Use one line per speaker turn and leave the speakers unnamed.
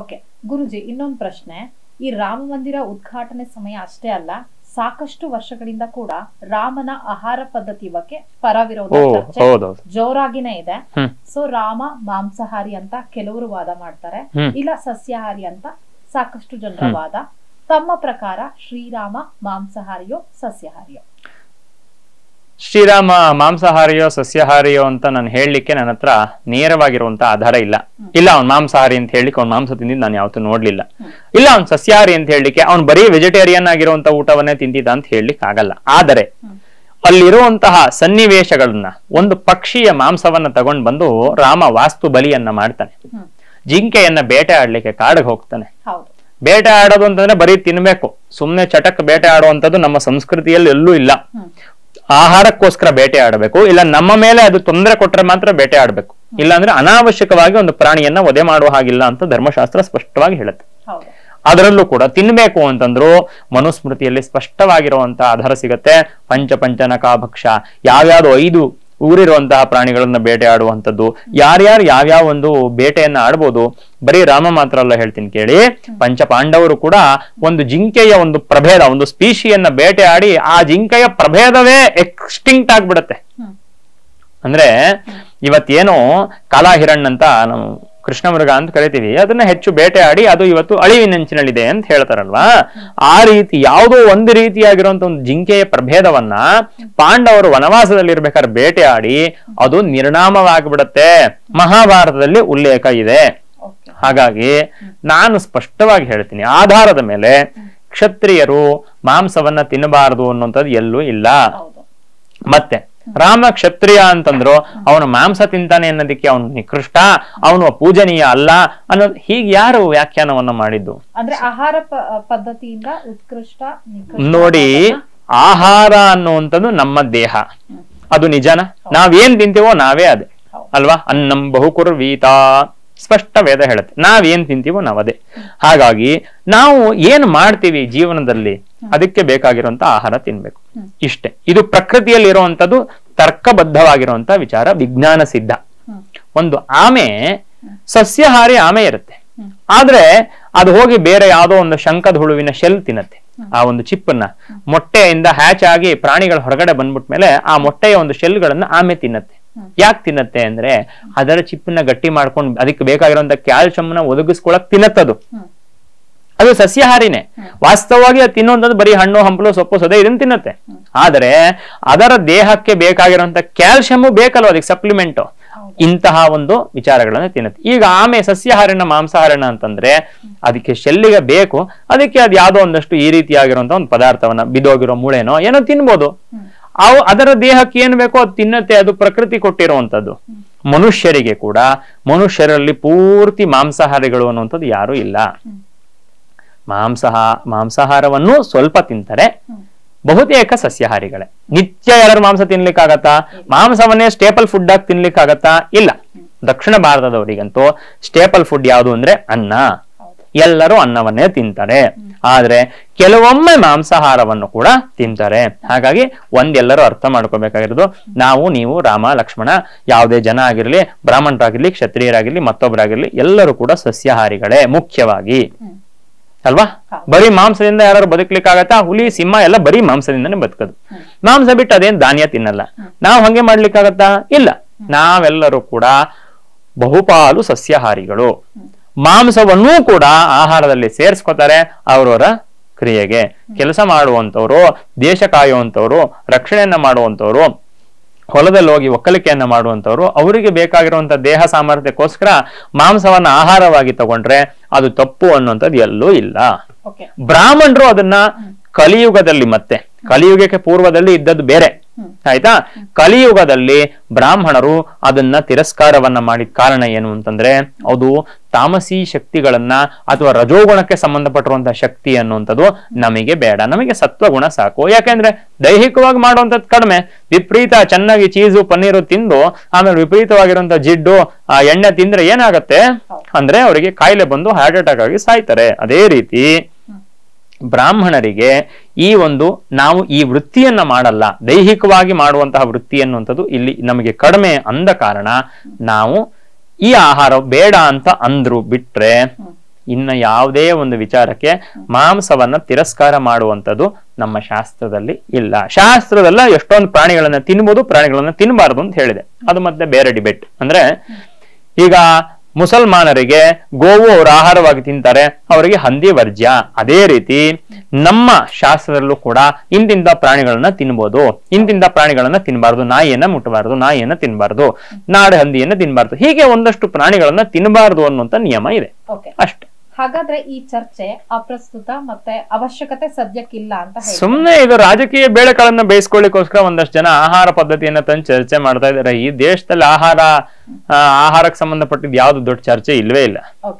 okay ಗುರುಜಿ ಇನ್ನೊಂದು ಪ್ರಶ್ನೆ ಈ ರಾಮ ಮಂದಿರ ಉದ್ಘಾಟನೆ ಸಮಯ ಅಷ್ಟೇ ಅಲ್ಲ ಸಾಕಷ್ಟು ವರ್ಷಗಳಿಂದ ಕೂಡ ರಾಮನ ಆಹಾರ ಪದ್ಧತಿ ಬಗ್ಗೆ ಪರವಿರೋಧ ಚರ್ಚೆ ಜೋರಾಗಿನೇ ಇದೆ ಸೊ ರಾಮ ಮಾಂಸಾಹಾರಿ ಅಂತ ಕೆಲವರು ವಾದ ಮಾಡ್ತಾರೆ ಇಲ್ಲ ಸಸ್ಯಾಹಾರಿ ಅಂತ ಸಾಕಷ್ಟು ಜನರ ವಾದ ತಮ್ಮ ಪ್ರಕಾರ ಶ್ರೀರಾಮ ಮಾಂಸಾಹಾರಿಯೋ ಸಸ್ಯಾಹಾರಿಯೋ ಶ್ರೀರಾಮ ಮಾಂಸಾಹಾರಿಯೋ ಸಸ್ಯಾಹಾರಿಯೋ ಅಂತ ನಾನು ಹೇಳಲಿಕ್ಕೆ ನನ್ನ ಹತ್ರ ನೇರವಾಗಿರುವಂತ ಆಧಾರ ಇಲ್ಲ ಇಲ್ಲ ಅವ್ನು ಮಾಂಸಾಹಾರಿ ಅಂತ ಹೇಳಲಿಕ್ಕೆ ಅವ್ನು ಮಾಂಸ ತಿಂದಿದ್ದು ನಾನು ಯಾವತ್ತೂ ನೋಡ್ಲಿಲ್ಲ ಇಲ್ಲ ಅವ್ನು ಸಸ್ಯಾಹಾರಿ ಅಂತ ಹೇಳಲಿಕ್ಕೆ ಅವ್ನು ಬರೀ ವೆಜಿಟೇರಿಯನ್ ಆಗಿರುವಂತ ಊಟವನ್ನೇ ತಿಂದಿದ್ದ ಅಂತ ಹೇಳಲಿಕ್ಕೆ ಆಗಲ್ಲ ಆದರೆ ಅಲ್ಲಿರುವಂತಹ ಸನ್ನಿವೇಶಗಳನ್ನ ಒಂದು ಪಕ್ಷಿಯ ಮಾಂಸವನ್ನ ತಗೊಂಡ್ ಬಂದು ರಾಮ ವಾಸ್ತು ಬಲಿಯನ್ನ ಮಾಡ್ತಾನೆ ಜಿಂಕೆಯನ್ನ ಬೇಟೆ ಆಡ್ಲಿಕ್ಕೆ ಕಾಡಿಗೆ ಹೋಗ್ತಾನೆ ಬೇಟೆ ಆಡೋದು ಅಂತಂದ್ರೆ ಬರೀ ತಿನ್ಬೇಕು ಸುಮ್ನೆ ಚಟಕ್ ಬೇಟೆ ಆಡುವಂತದ್ದು ನಮ್ಮ ಸಂಸ್ಕೃತಿಯಲ್ಲಿ ಎಲ್ಲೂ ಇಲ್ಲ ಆಹಾರಕ್ಕೋಸ್ಕರ ಬೇಟೆ ಆಡಬೇಕು ಇಲ್ಲ ನಮ್ಮ ಮೇಲೆ ಅದು ತೊಂದರೆ ಕೊಟ್ಟರೆ ಮಾತ್ರ ಬೇಟೆ ಆಡಬೇಕು ಇಲ್ಲಾಂದ್ರೆ ಅನಾವಶ್ಯಕವಾಗಿ ಒಂದು ಪ್ರಾಣಿಯನ್ನ ವಧೆ ಮಾಡುವ ಹಾಗಿಲ್ಲ ಅಂತ ಧರ್ಮಶಾಸ್ತ್ರ ಸ್ಪಷ್ಟವಾಗಿ ಹೇಳುತ್ತೆ ಅದರಲ್ಲೂ ಕೂಡ ತಿನ್ಬೇಕು ಅಂತಂದ್ರು ಮನುಸ್ಮೃತಿಯಲ್ಲಿ ಸ್ಪಷ್ಟವಾಗಿರುವಂತಹ ಆಧಾರ ಸಿಗತ್ತೆ ಪಂಚ ಪಂಚನಕಾಭಕ್ಷ ಯಾವ್ಯಾವ್ದು ಐದು ಊರಿರುವಂತಹ ಪ್ರಾಣಿಗಳನ್ನ ಬೇಟೆ ಆಡುವಂಥದ್ದು ಯಾರ್ಯಾರು ಯಾವ್ಯಾವ ಒಂದು ಬೇಟೆಯನ್ನ ಆಡ್ಬೋದು ಬರೀ ರಾಮ ಮಾತ್ರ ಅಲ್ಲ ಹೇಳ್ತೀನಿ ಕೇಳಿ ಪಂಚ ಪಾಂಡವರು ಕೂಡ ಒಂದು ಜಿಂಕೆಯ ಒಂದು ಪ್ರಭೇದ ಒಂದು ಸ್ಪೀಶಿಯನ್ನ ಬೇಟೆ ಆಡಿ ಆ ಜಿಂಕೆಯ ಪ್ರಭೇದವೇ ಎಕ್ಸ್ಟಿಂಕ್ಟ್ ಆಗ್ಬಿಡತ್ತೆ ಅಂದ್ರೆ ಇವತ್ತೇನು ಕಾಲಾಹಿರಣ್ ಅಂತ ನಾವು ಕೃಷ್ಣ ಮೃಗ ಅಂತ ಕರಿತೀವಿ ಅದನ್ನ ಹೆಚ್ಚು ಬೇಟೆಯಾಡಿ ಅದು ಇವತ್ತು ಅಳಿವಿನಂಚಿನಲ್ಲಿದೆ ಅಂತ ಹೇಳ್ತಾರಲ್ವಾ ಆ ರೀತಿ ಯಾವುದೋ ಒಂದು ರೀತಿಯಾಗಿರುವಂತ ಒಂದು ಜಿಂಕೆಯ ಪ್ರಭೇದವನ್ನ ಪಾಂಡವರು ವನವಾಸದಲ್ಲಿ ಇರ್ಬೇಕಾದ್ರೆ ಬೇಟೆಯಾಡಿ ಅದು ನಿರ್ನಾಮವಾಗಿಬಿಡತ್ತೆ ಮಹಾಭಾರತದಲ್ಲಿ ಉಲ್ಲೇಖ ಇದೆ ಹಾಗಾಗಿ ನಾನು ಸ್ಪಷ್ಟವಾಗಿ ಹೇಳ್ತೀನಿ ಆಧಾರದ ಮೇಲೆ ಕ್ಷತ್ರಿಯರು ಮಾಂಸವನ್ನ ತಿನ್ನಬಾರದು ಅನ್ನುವಂಥದ್ದು ಎಲ್ಲೂ ಇಲ್ಲ ಮತ್ತೆ ರಾಮ ಕ್ಷತ್ರಿಯ ಅಂತಂದ್ರು ಅವನು ಮಾಂಸ ತಿಂತಾನೆ ಅನ್ನೋದಕ್ಕೆ ಅವನು ನಿಕೃಷ್ಟ ಅವನು ಪೂಜನೀಯ ಅಲ್ಲ ಅನ್ನೋದು ಹೀಗೆ ಯಾರು ವ್ಯಾಖ್ಯಾನವನ್ನ ಮಾಡಿದ್ದು ಅಂದ್ರೆ ಆಹಾರ ಪದ್ಧತಿಯಿಂದ ಉತ್ಕೃಷ್ಟ ನೋಡಿ ಆಹಾರ ಅನ್ನುವಂಥದ್ದು ನಮ್ಮ ದೇಹ ಅದು ನಿಜಾನ ನಾವೇನ್ ತಿಂತೀವೋ ನಾವೇ ಅದೇ ಅಲ್ವಾ ಅನ್ನಂ ವೀತಾ ಸ್ಪಷ್ಟ ವೇದ ಹೇಳುತ್ತೆ ನಾವೇನ್ ತಿಂತೀವೋ ನಾವದೇ ಹಾಗಾಗಿ ನಾವು ಏನ್ ಮಾಡ್ತೀವಿ ಜೀವನದಲ್ಲಿ ಅದಕ್ಕೆ ಬೇಕಾಗಿರುವಂತ ಆಹಾರ ತಿನ್ಬೇಕು ಇಷ್ಟೇ ಇದು ಪ್ರಕೃತಿಯಲ್ಲಿ ಇರುವಂತದ್ದು ತರ್ಕಬದ್ಧವಾಗಿರುವಂತ ವಿಚಾರ ವಿಜ್ಞಾನ ಸಿದ್ಧ ಒಂದು ಆಮೆ ಸಸ್ಯಹಾರಿ ಆಮೆ ಇರುತ್ತೆ ಆದ್ರೆ ಅದು ಹೋಗಿ ಬೇರೆ ಯಾವುದೋ ಒಂದು ಶಂಕದ ಹುಳುವಿನ ಶೆಲ್ ತಿನ್ನತ್ತೆ ಆ ಒಂದು ಚಿಪ್ಪನ್ನ ಮೊಟ್ಟೆಯಿಂದ ಹ್ಯಾಚ್ ಆಗಿ ಪ್ರಾಣಿಗಳ ಹೊರಗಡೆ ಬಂದ್ಬಿಟ್ಟ ಮೇಲೆ ಆ ಮೊಟ್ಟೆಯ ಒಂದು ಶೆಲ್ಗಳನ್ನ ಆಮೆ ತಿನ್ನತ್ತೆ ಯಾಕೆ ತಿನ್ನತ್ತೆ ಅಂದ್ರೆ ಅದರ ಚಿಪ್ಪನ್ನ ಗಟ್ಟಿ ಮಾಡ್ಕೊಂಡು ಅದಕ್ಕೆ ಬೇಕಾಗಿರುವಂತ ಕ್ಯಾಲ್ಸಿಯಂನ ಒದಗಿಸ್ಕೊಳಕ್ ತಿನ್ನತ್ತದು ಅದು ಸಸ್ಯಾಹಾರಿನೇ ವಾಸ್ತವವಾಗಿ ಅದು ತಿನ್ನುವಂಥದ್ದು ಬರೀ ಹಣ್ಣು ಹಂಪಲು ಸೊಪ್ಪು ಸೊದೆ ಇದನ್ನು ತಿನ್ನುತ್ತೆ ಆದರೆ ಅದರ ದೇಹಕ್ಕೆ ಬೇಕಾಗಿರುವಂತಹ ಕ್ಯಾಲ್ಶಿಯಮು ಬೇಕಲ್ವ ಅದಕ್ಕೆ ಸಪ್ಲಿಮೆಂಟು ಇಂತಹ ಒಂದು ವಿಚಾರಗಳನ್ನು ತಿನ್ನುತ್ತೆ ಈಗ ಆಮೆ ಸಸ್ಯಾಹಾರಿನ ಮಾಂಸಾಹಾರಣ ಅಂತಂದ್ರೆ ಅದಕ್ಕೆ ಶೆಲ್ಲಿಗೆ ಬೇಕು ಅದಕ್ಕೆ ಅದು ಯಾವುದೋ ಒಂದಷ್ಟು ಈ ರೀತಿಯಾಗಿರುವಂತ ಒಂದು ಪದಾರ್ಥವನ್ನ ಬಿದೋಗಿರೋ ಮೂಳೆನೋ ಏನೋ ತಿನ್ಬೋದು ಅವು ಅದರ ದೇಹಕ್ಕೆ ಏನ್ ಬೇಕೋ ಅದು ತಿನ್ನತ್ತೆ ಅದು ಪ್ರಕೃತಿ ಕೊಟ್ಟಿರುವಂತದ್ದು ಮನುಷ್ಯರಿಗೆ ಕೂಡ ಮನುಷ್ಯರಲ್ಲಿ ಪೂರ್ತಿ ಮಾಂಸಾಹಾರಿಗಳು ಅನ್ನುವಂಥದ್ದು ಯಾರೂ ಇಲ್ಲ ಮಾಂಸಹ ಮಾಂಸಾಹಾರವನ್ನು ಸ್ವಲ್ಪ ತಿಂತಾರೆ ಬಹುತೇಕ ಸಸ್ಯಾಹಾರಿಗಳೇ ನಿತ್ಯ ಎಲ್ಲರೂ ಮಾಂಸ ತಿನ್ಲಿಕ್ಕಾಗತ್ತಾ ಮಾಂಸವನ್ನೇ ಸ್ಟೇಪಲ್ ಫುಡ್ ಆಗಿ ತಿನ್ಲಿಕ್ಕಾಗತ್ತಾ ಇಲ್ಲ ದಕ್ಷಿಣ ಭಾರತದವರಿಗಂತೂ ಸ್ಟೇಪಲ್ ಫುಡ್ ಯಾವುದು ಅಂದ್ರೆ ಅನ್ನ ಎಲ್ಲರೂ ಅನ್ನವನ್ನೇ ತಿಂತಾರೆ ಆದ್ರೆ ಕೆಲವೊಮ್ಮೆ ಮಾಂಸಾಹಾರವನ್ನು ಕೂಡ ತಿಂತಾರೆ ಹಾಗಾಗಿ ಒಂದೆಲ್ಲರೂ ಅರ್ಥ ಮಾಡ್ಕೋಬೇಕಾಗಿರೋದು ನಾವು ನೀವು ರಾಮ ಲಕ್ಷ್ಮಣ ಯಾವುದೇ ಜನ ಆಗಿರ್ಲಿ ಬ್ರಾಹ್ಮಣರಾಗಿರ್ಲಿ ಕ್ಷತ್ರಿಯರಾಗಿರ್ಲಿ ಮತ್ತೊಬ್ಬರಾಗಿರ್ಲಿ ಎಲ್ಲರೂ ಕೂಡ ಸಸ್ಯಾಹಾರಿಗಳೇ ಮುಖ್ಯವಾಗಿ ಅಲ್ವಾ ಬರೀ ಮಾಂಸದಿಂದ ಯಾರು ಬದುಕ್ಲಿಕ್ಕಾಗತ್ತಾ ಹುಲಿ ಸಿಂಹ ಎಲ್ಲ ಬರೀ ಮಾಂಸದಿಂದನೇ ಬದುಕದು ಮಾಂಸ ಬಿಟ್ಟು ಅದೇನ್ ಧಾನ್ಯ ತಿನ್ನಲ್ಲ ನಾವು ಹಂಗೆ ಮಾಡ್ಲಿಕ್ಕಾಗತ್ತಾ ಇಲ್ಲ ನಾವೆಲ್ಲರೂ ಕೂಡ ಬಹುಪಾಲು ಸಸ್ಯಾಹಾರಿಗಳು ಮಾಂಸವನ್ನೂ ಕೂಡ ಆಹಾರದಲ್ಲಿ ಸೇರಿಸ್ಕೋತಾರೆ ಅವರವರ ಕ್ರಿಯೆಗೆ ಕೆಲಸ ಮಾಡುವಂಥವ್ರು ದೇಶ ಕಾಯುವಂಥವ್ರು ರಕ್ಷಣೆಯನ್ನ ಮಾಡುವಂಥವ್ರು ಹೊಲದಲ್ಲಿ ಹೋಗಿ ಒಕ್ಕಲಿಕೆಯನ್ನ ಮಾಡುವಂಥವ್ರು ಅವರಿಗೆ ಬೇಕಾಗಿರುವಂತ ದೇಹ ಸಾಮರ್ಥ್ಯಕ್ಕೋಸ್ಕರ ಮಾಂಸವನ್ನ ಆಹಾರವಾಗಿ ತಗೊಂಡ್ರೆ ಅದು ತಪ್ಪು ಅನ್ನುವಂಥದ್ದು ಎಲ್ಲೂ ಇಲ್ಲ ಬ್ರಾಹ್ಮಣರು ಅದನ್ನ ಕಲಿಯುಗದಲ್ಲಿ ಮತ್ತೆ ಕಲಿಯುಗಕ್ಕೆ ಪೂರ್ವದಲ್ಲಿ ಇದ್ದದ್ದು ಬೇರೆ ಆಯ್ತಾ ಕಲಿಯುಗದಲ್ಲಿ ಬ್ರಾಹ್ಮಣರು ಅದನ್ನ ತಿರಸ್ಕಾರವನ್ನ ಮಾಡಿದ ಕಾರಣ ಏನು ಅಂತಂದ್ರೆ ಅದು ತಾಮಸಿ ಶಕ್ತಿಗಳನ್ನ ಅಥವಾ ರಜೋಗುಣಕ್ಕೆ ಸಂಬಂಧಪಟ್ಟಿರುವಂತಹ ಶಕ್ತಿ ಅನ್ನುವಂಥದ್ದು ನಮಗೆ ಬೇಡ ನಮಗೆ ಸತ್ವಗುಣ ಸಾಕು ಯಾಕೆಂದ್ರೆ ದೈಹಿಕವಾಗಿ ಮಾಡುವಂಥದ್ದು ಕಡಿಮೆ ವಿಪರೀತ ಚೆನ್ನಾಗಿ ಚೀಸು ಪನ್ನೀರು ತಿಂದು ಆಮೇಲೆ ವಿಪರೀತವಾಗಿರುವಂತಹ ಜಿಡ್ಡು ಆ ಎಣ್ಣೆ ತಿಂದ್ರೆ ಏನಾಗತ್ತೆ ಅಂದ್ರೆ ಅವರಿಗೆ ಕಾಯಿಲೆ ಬಂದು ಹಾರ್ಟ್ ಅಟ್ಯಾಕ್ ಆಗಿ ಸಾಯ್ತಾರೆ ಅದೇ ರೀತಿ ಬ್ರಾಹ್ಮಣರಿಗೆ ಈ ಒಂದು ನಾವು ಈ ವೃತ್ತಿಯನ್ನ ಮಾಡಲ್ಲ ದೈಹಿಕವಾಗಿ ಮಾಡುವಂತಹ ವೃತ್ತಿ ಅನ್ನುವಂಥದ್ದು ಇಲ್ಲಿ ನಮಗೆ ಕಡಿಮೆ ಅಂದ ಕಾರಣ ನಾವು ಈ ಆಹಾರ ಬೇಡ ಅಂತ ಅಂದ್ರು ಬಿಟ್ರೆ ಇನ್ನ ಯಾವುದೇ ಒಂದು ವಿಚಾರಕ್ಕೆ ಮಾಂಸವನ್ನ ತಿರಸ್ಕಾರ ಮಾಡುವಂಥದ್ದು ನಮ್ಮ ಶಾಸ್ತ್ರದಲ್ಲಿ ಇಲ್ಲ ಶಾಸ್ತ್ರದಲ್ಲ ಎಷ್ಟೊಂದು ಪ್ರಾಣಿಗಳನ್ನ ತಿನ್ಬೋದು ಪ್ರಾಣಿಗಳನ್ನ ತಿನ್ಬಾರ್ದು ಅಂತ ಹೇಳಿದೆ ಅದು ಮತ್ತೆ ಬೇರೆ ಡಿಬೇಟ್ ಅಂದ್ರೆ ಈಗ ಮುಸಲ್ಮಾನರಿಗೆ ಗೋವು ಅವರು ಆಹಾರವಾಗಿ ತಿಂತಾರೆ ಅವರಿಗೆ ಹಂದಿ ವರ್ಜ್ಯ ಅದೇ ರೀತಿ ನಮ್ಮ ಶಾಸ್ತ್ರದಲ್ಲೂ ಕೂಡ ಇಂತಿಂತ ಪ್ರಾಣಿಗಳನ್ನ ತಿನ್ಬೋದು ಇಂತಿಂತ ಪ್ರಾಣಿಗಳನ್ನ ತಿನ್ನಬಾರ್ದು ನಾಯಿಯನ್ನ ಮುಟ್ಟಬಾರ್ದು ನಾಯಿಯನ್ನ ತಿನ್ನಬಾರ್ದು ನಾಡ ಹಂದಿಯನ್ನ ತಿನ್ನಬಾರ್ದು ಹೀಗೆ ಒಂದಷ್ಟು ಪ್ರಾಣಿಗಳನ್ನ ತಿನ್ನಬಾರ್ದು ಅನ್ನುವಂತ ನಿಯಮ ಇದೆ ಅಷ್ಟೇ ಹಾಗಾದ್ರೆ ಈ ಚರ್ಚೆ ಅಪ್ರಸ್ತುತ ಮತ್ತೆ ಅವಶ್ಯಕತೆ ಸದ್ಯಕ್ಕಿಲ್ಲ ಅಂತ ಸುಮ್ನೆ ಇದು ರಾಜಕೀಯ ಬೇಳೆಕಾಳನ್ನ ಬೇಯಿಸ್ಕೊಳ್ಳಿಕ್ಕೋಸ್ಕರ ಒಂದಷ್ಟು ಜನ ಆಹಾರ ಪದ್ಧತಿಯನ್ನ ತಂದು ಚರ್ಚೆ ಮಾಡ್ತಾ ಇದಾರೆ ಈ ದೇಶದಲ್ಲಿ ಆಹಾರ ಆಹಾರಕ್ಕೆ ಸಂಬಂಧಪಟ್ಟಿದ್ದು ಯಾವ್ದು ದೊಡ್ಡ ಚರ್ಚೆ ಇಲ್ವೇ ಇಲ್ಲ